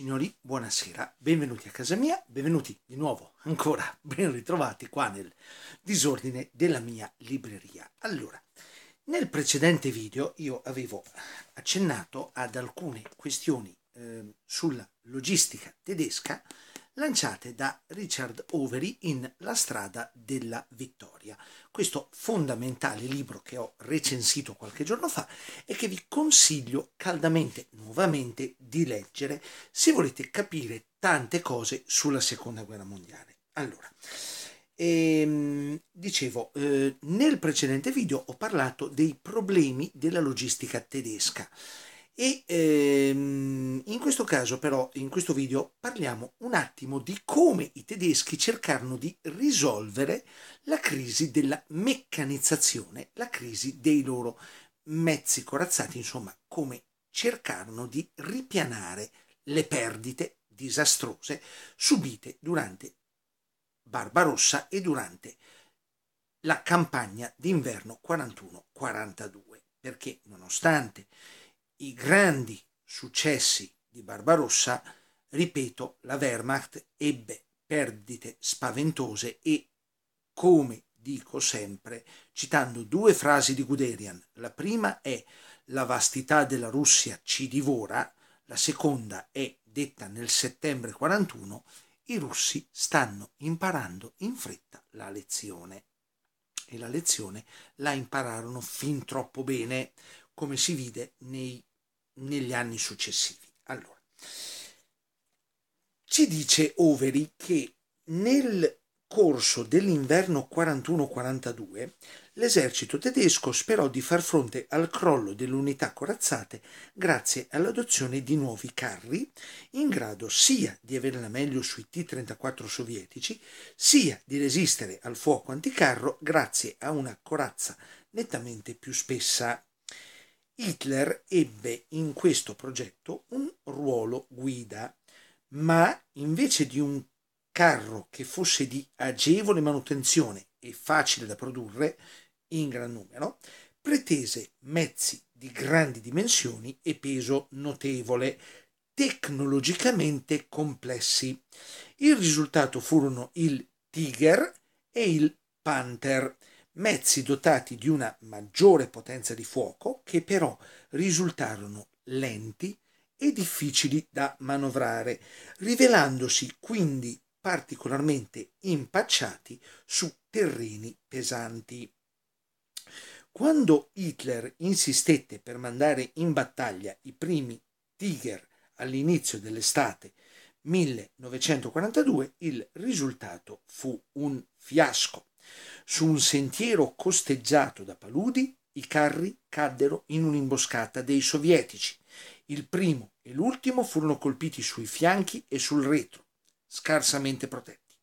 Signori, buonasera, benvenuti a casa mia, benvenuti di nuovo, ancora ben ritrovati qua nel disordine della mia libreria. Allora, nel precedente video io avevo accennato ad alcune questioni eh, sulla logistica tedesca lanciate da Richard Overy in La strada della vittoria. Questo fondamentale libro che ho recensito qualche giorno fa e che vi consiglio caldamente nuovamente di leggere se volete capire tante cose sulla seconda guerra mondiale. Allora, e, ehm, dicevo, eh, nel precedente video ho parlato dei problemi della logistica tedesca. E ehm, in questo caso però, in questo video, parliamo un attimo di come i tedeschi cercarono di risolvere la crisi della meccanizzazione, la crisi dei loro mezzi corazzati, insomma, come cercarono di ripianare le perdite disastrose subite durante Barbarossa e durante la campagna d'inverno 41-42, perché nonostante i grandi successi di Barbarossa, ripeto, la Wehrmacht ebbe perdite spaventose e, come dico sempre, citando due frasi di Guderian, la prima è la vastità della Russia ci divora, la seconda è detta nel settembre 41, i russi stanno imparando in fretta la lezione. E la lezione la impararono fin troppo bene, come si vide nei negli anni successivi. Allora, ci dice Overi che nel corso dell'inverno 41-42 l'esercito tedesco sperò di far fronte al crollo delle unità corazzate grazie all'adozione di nuovi carri in grado sia di avere la meglio sui T-34 sovietici sia di resistere al fuoco anticarro grazie a una corazza nettamente più spessa Hitler ebbe in questo progetto un ruolo guida, ma invece di un carro che fosse di agevole manutenzione e facile da produrre in gran numero, pretese mezzi di grandi dimensioni e peso notevole, tecnologicamente complessi. Il risultato furono il Tiger e il Panther, mezzi dotati di una maggiore potenza di fuoco che però risultarono lenti e difficili da manovrare, rivelandosi quindi particolarmente impacciati su terreni pesanti. Quando Hitler insistette per mandare in battaglia i primi Tiger all'inizio dell'estate 1942, il risultato fu un fiasco. Su un sentiero costeggiato da paludi, i carri caddero in un'imboscata dei sovietici. Il primo e l'ultimo furono colpiti sui fianchi e sul retro, scarsamente protetti,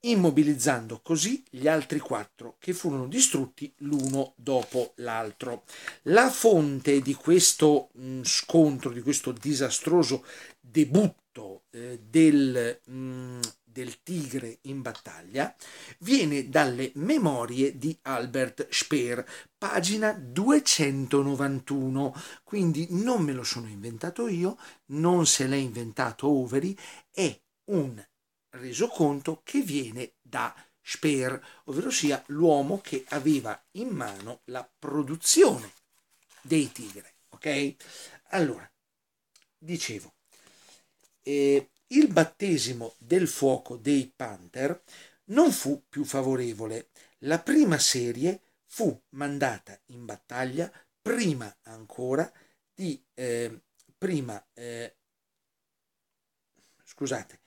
immobilizzando così gli altri quattro che furono distrutti l'uno dopo l'altro. La fonte di questo mm, scontro, di questo disastroso debutto eh, del mh, mm, del tigre in battaglia viene dalle memorie di Albert Speer, pagina 291. Quindi non me lo sono inventato io, non se l'è inventato Overy, è un resoconto che viene da Speer, ovvero sia l'uomo che aveva in mano la produzione dei tigre. Ok? Allora, dicevo, eh, il battesimo del fuoco dei Panther non fu più favorevole. La prima serie fu mandata in battaglia prima ancora di eh, prima eh, scusate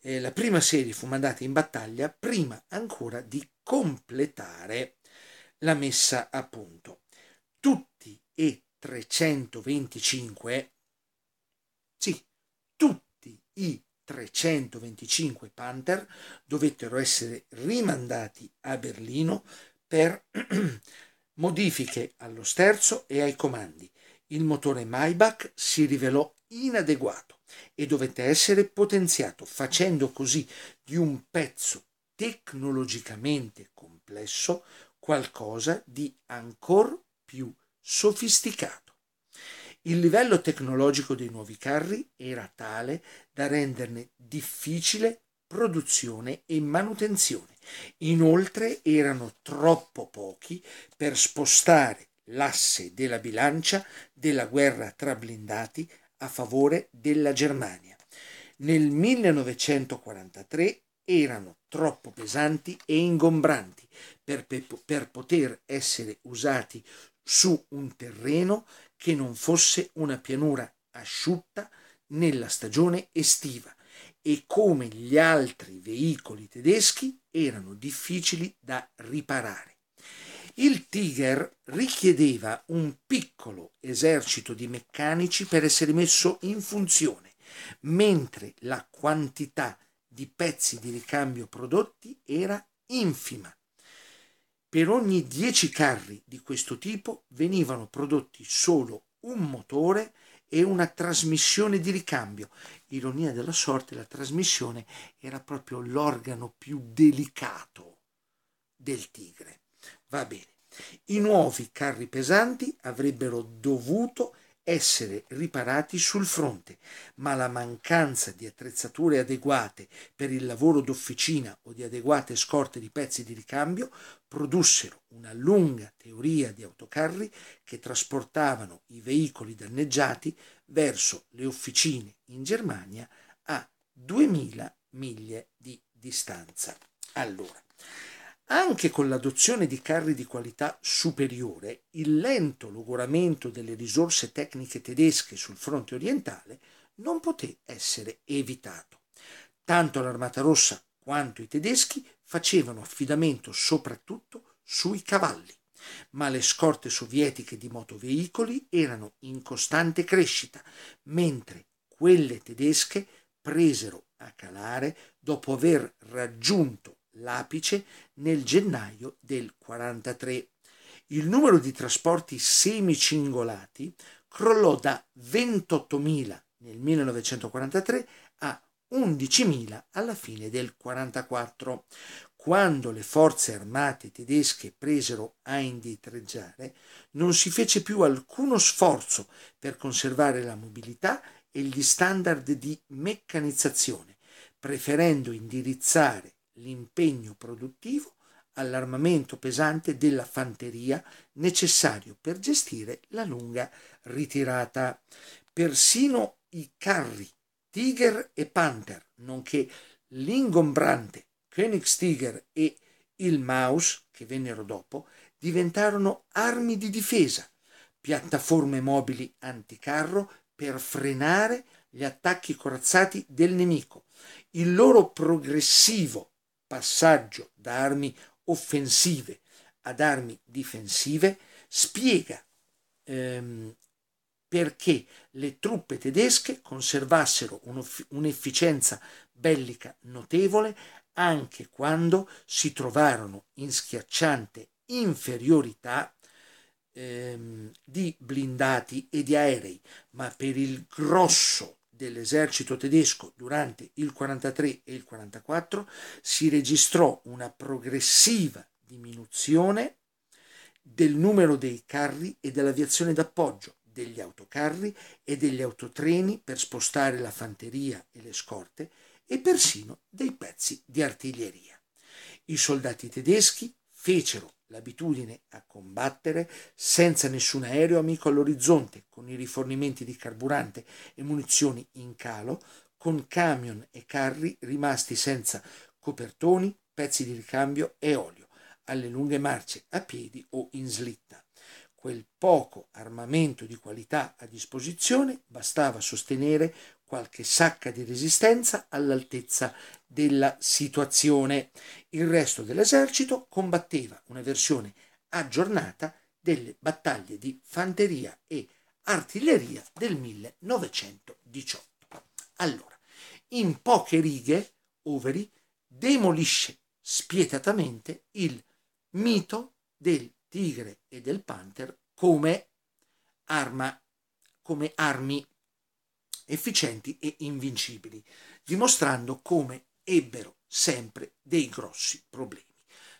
eh, la prima serie fu mandata in battaglia prima ancora di completare la messa a punto tutti e 325 sì tutti i 325 Panther dovettero essere rimandati a Berlino per modifiche allo sterzo e ai comandi. Il motore Maybach si rivelò inadeguato e dovette essere potenziato, facendo così di un pezzo tecnologicamente complesso qualcosa di ancora più sofisticato. Il livello tecnologico dei nuovi carri era tale da renderne difficile produzione e manutenzione. Inoltre erano troppo pochi per spostare l'asse della bilancia della guerra tra blindati a favore della Germania. Nel 1943 erano troppo pesanti e ingombranti per, per, per poter essere usati su un terreno che non fosse una pianura asciutta nella stagione estiva e come gli altri veicoli tedeschi erano difficili da riparare. Il Tiger richiedeva un piccolo esercito di meccanici per essere messo in funzione, mentre la quantità di pezzi di ricambio prodotti era infima per ogni 10 carri di questo tipo venivano prodotti solo un motore e una trasmissione di ricambio. Ironia della sorte, la trasmissione era proprio l'organo più delicato del Tigre. Va bene. I nuovi carri pesanti avrebbero dovuto essere riparati sul fronte, ma la mancanza di attrezzature adeguate per il lavoro d'officina o di adeguate scorte di pezzi di ricambio produssero una lunga teoria di autocarri che trasportavano i veicoli danneggiati verso le officine in Germania a 2000 miglia di distanza. Allora, anche con l'adozione di carri di qualità superiore, il lento logoramento delle risorse tecniche tedesche sul fronte orientale non poté essere evitato. Tanto l'Armata Rossa quanto i tedeschi facevano affidamento soprattutto sui cavalli, ma le scorte sovietiche di motoveicoli erano in costante crescita, mentre quelle tedesche presero a calare dopo aver raggiunto l'apice nel gennaio del 43. Il numero di trasporti semicingolati crollò da 28.000 nel 1943 a 11.000 alla fine del 1944. Quando le forze armate tedesche presero a indietreggiare, non si fece più alcuno sforzo per conservare la mobilità e gli standard di meccanizzazione, preferendo indirizzare l'impegno produttivo all'armamento pesante della fanteria necessario per gestire la lunga ritirata. Persino i carri Tiger e Panther, nonché l'ingombrante Königstiger e il Maus, che vennero dopo, diventarono armi di difesa, piattaforme mobili anticarro per frenare gli attacchi corazzati del nemico. Il loro progressivo passaggio da armi offensive ad armi difensive, spiega ehm, perché le truppe tedesche conservassero un'efficienza bellica notevole anche quando si trovarono in schiacciante inferiorità ehm, di blindati e di aerei, ma per il grosso dell'esercito tedesco durante il 43 e il 44 si registrò una progressiva diminuzione del numero dei carri e dell'aviazione d'appoggio, degli autocarri e degli autotreni per spostare la fanteria e le scorte e persino dei pezzi di artiglieria. I soldati tedeschi fecero l'abitudine a combattere senza nessun aereo amico all'orizzonte, con i rifornimenti di carburante e munizioni in calo, con camion e carri rimasti senza copertoni, pezzi di ricambio e olio, alle lunghe marce a piedi o in slitta. Quel poco armamento di qualità a disposizione bastava a sostenere qualche sacca di resistenza all'altezza della situazione. Il resto dell'esercito combatteva una versione aggiornata delle battaglie di fanteria e artiglieria del 1918. Allora, in poche righe, Overy demolisce spietatamente il mito del tigre e del panther come arma, come armi efficienti e invincibili, dimostrando come ebbero sempre dei grossi problemi.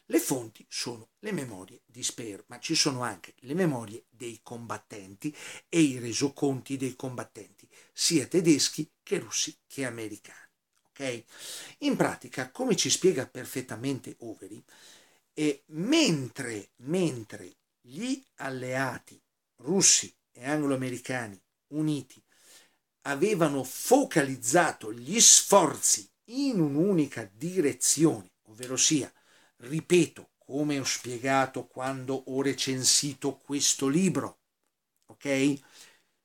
Le fonti sono le memorie di Speer, ma ci sono anche le memorie dei combattenti e i resoconti dei combattenti, sia tedeschi che russi che americani. In pratica, come ci spiega perfettamente Overi, eh, mentre, mentre gli alleati russi e anglo-americani uniti avevano focalizzato gli sforzi in un'unica direzione, ovvero sia, ripeto, come ho spiegato quando ho recensito questo libro, ok?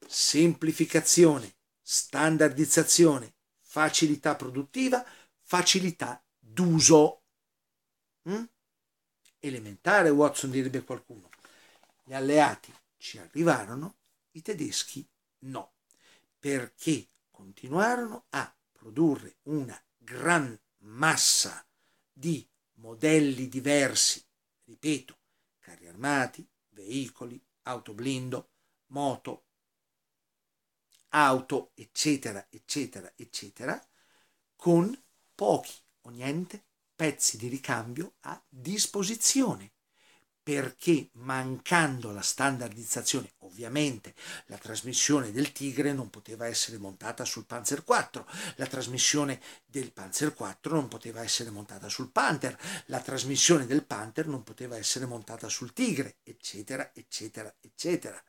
Semplificazione, standardizzazione, facilità produttiva, facilità d'uso. Mm? Elementare, Watson direbbe qualcuno. Gli alleati ci arrivarono, i tedeschi no perché continuarono a produrre una gran massa di modelli diversi, ripeto, carri armati, veicoli, autoblindo, moto, auto, eccetera, eccetera, eccetera, con pochi o niente pezzi di ricambio a disposizione perché mancando la standardizzazione, ovviamente la trasmissione del Tigre non poteva essere montata sul Panzer 4, la trasmissione del Panzer 4 non poteva essere montata sul Panther, la trasmissione del Panther non poteva essere montata sul Tigre, eccetera, eccetera, eccetera.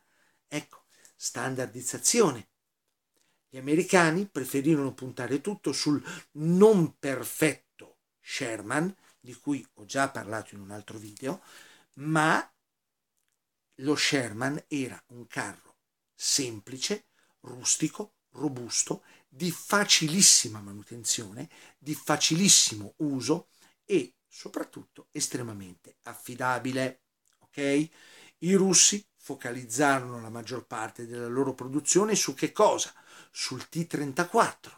Ecco, standardizzazione. Gli americani preferirono puntare tutto sul non perfetto Sherman, di cui ho già parlato in un altro video, ma lo Sherman era un carro semplice, rustico, robusto, di facilissima manutenzione, di facilissimo uso e soprattutto estremamente affidabile. Okay? I russi focalizzarono la maggior parte della loro produzione su che cosa? Sul T-34,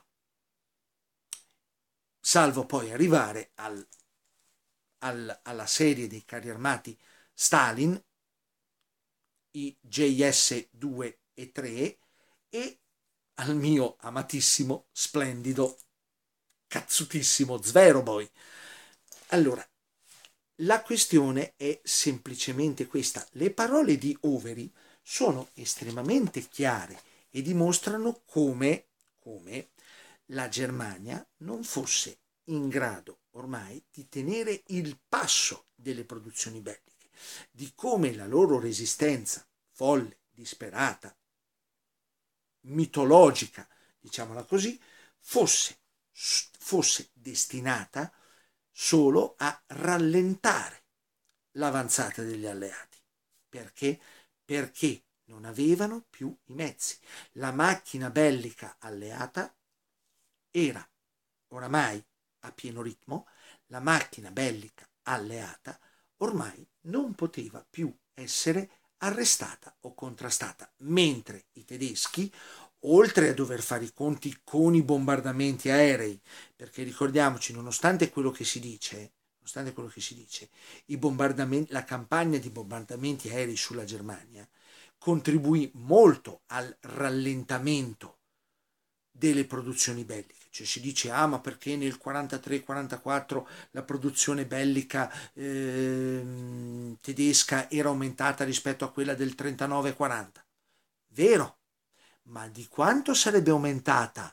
salvo poi arrivare al al, alla serie dei carri armati Stalin, i JS 2 e 3 e al mio amatissimo, splendido, cazzutissimo Zveroboy. Allora, la questione è semplicemente questa. Le parole di Overy sono estremamente chiare e dimostrano come, come la Germania non fosse in grado ormai di tenere il passo delle produzioni belliche, di come la loro resistenza folle, disperata, mitologica, diciamola così, fosse, fosse destinata solo a rallentare l'avanzata degli alleati. Perché? Perché non avevano più i mezzi. La macchina bellica alleata era oramai a pieno ritmo, la macchina bellica alleata ormai non poteva più essere arrestata o contrastata, mentre i tedeschi, oltre a dover fare i conti con i bombardamenti aerei, perché ricordiamoci, nonostante quello che si dice, nonostante quello che si dice, la campagna di bombardamenti aerei sulla Germania contribuì molto al rallentamento delle produzioni belliche. Cioè si dice, ah ma perché nel 43-44 la produzione bellica eh, tedesca era aumentata rispetto a quella del 39-40? Vero, ma di quanto sarebbe aumentata?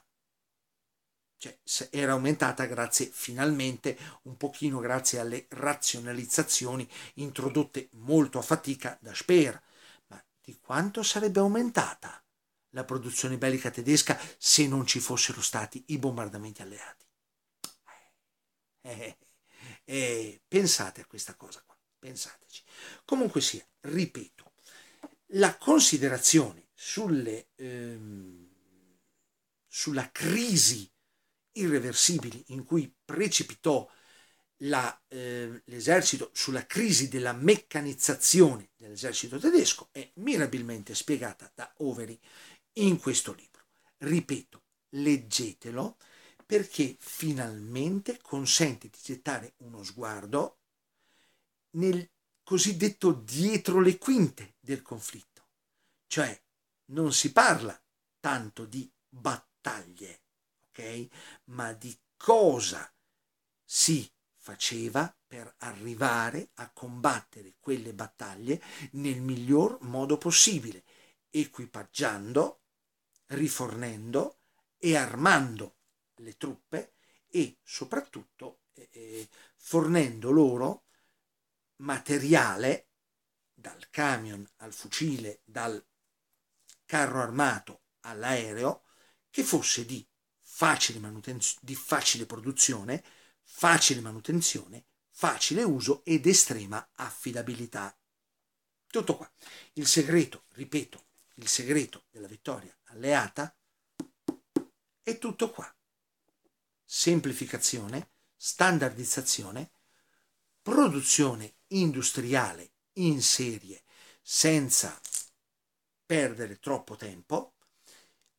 Cioè era aumentata grazie finalmente un pochino grazie alle razionalizzazioni introdotte molto a fatica da Speer, ma di quanto sarebbe aumentata? la produzione bellica tedesca se non ci fossero stati i bombardamenti alleati. Eh, eh, eh, pensate a questa cosa qua, pensateci. Comunque sia, ripeto, la considerazione sulle, ehm, sulla crisi irreversibile in cui precipitò la, eh, l'esercito sulla crisi della meccanizzazione dell'esercito tedesco è mirabilmente spiegata da Overy in questo libro. Ripeto, leggetelo perché finalmente consente di gettare uno sguardo nel cosiddetto dietro le quinte del conflitto, cioè non si parla tanto di battaglie, ok? Ma di cosa si faceva per arrivare a combattere quelle battaglie nel miglior modo possibile, equipaggiando rifornendo e armando le truppe e soprattutto eh, eh, fornendo loro materiale dal camion al fucile, dal carro armato all'aereo, che fosse di facile, manutenz- di facile produzione, facile manutenzione, facile uso ed estrema affidabilità. Tutto qua. Il segreto, ripeto, il segreto della vittoria alleata. È tutto qua. Semplificazione, standardizzazione, produzione industriale in serie senza perdere troppo tempo,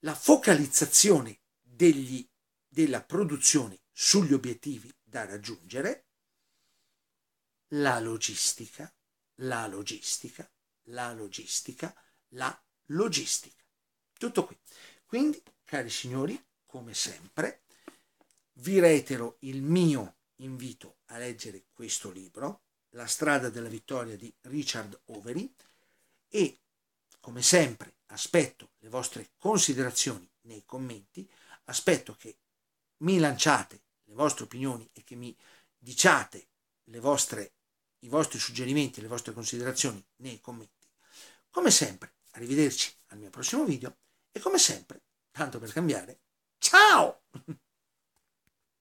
la focalizzazione degli, della produzione sugli obiettivi da raggiungere, la logistica, la logistica, la logistica, la logistica. Tutto qui. Quindi, cari signori, come sempre, vi reitero il mio invito a leggere questo libro, La strada della vittoria di Richard Overy, e come sempre aspetto le vostre considerazioni nei commenti, aspetto che mi lanciate le vostre opinioni e che mi diciate vostre, i vostri suggerimenti, le vostre considerazioni nei commenti. Come sempre, arrivederci al mio prossimo video e come sempre, tanto per cambiare, ciao!